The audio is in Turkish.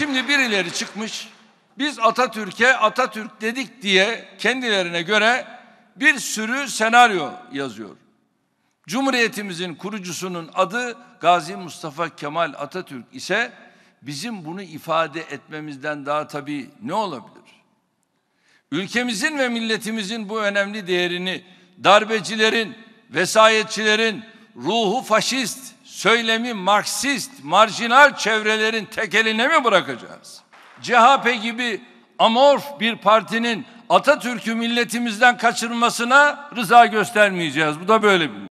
Şimdi birileri çıkmış, biz Atatürk'e Atatürk dedik diye kendilerine göre bir sürü senaryo yazıyor. Cumhuriyetimizin kurucusunun adı Gazi Mustafa Kemal Atatürk ise bizim bunu ifade etmemizden daha tabii ne olabilir? Ülkemizin ve milletimizin bu önemli değerini darbecilerin, vesayetçilerin, ruhu faşist, söylemi marksist, marjinal çevrelerin tekeline mi bırakacağız? CHP gibi amorf bir partinin Atatürk'ü milletimizden kaçırmasına rıza göstermeyeceğiz. Bu da böyle bir